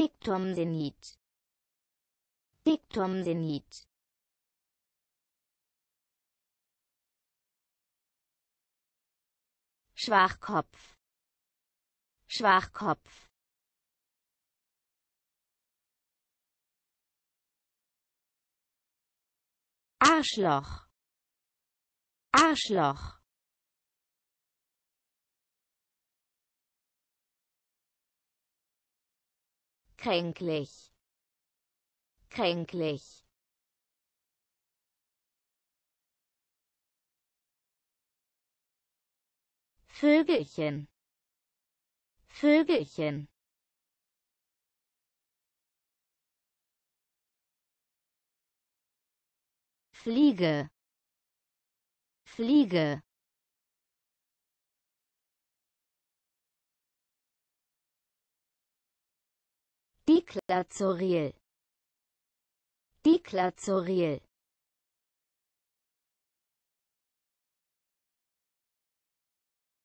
Senit. Diktumsenit. Senit. Schwachkopf. Schwachkopf. Arschloch. Arschloch. kränklich kränklich Vögelchen Vögelchen Fliege Fliege Diclazuril. Diclazuril.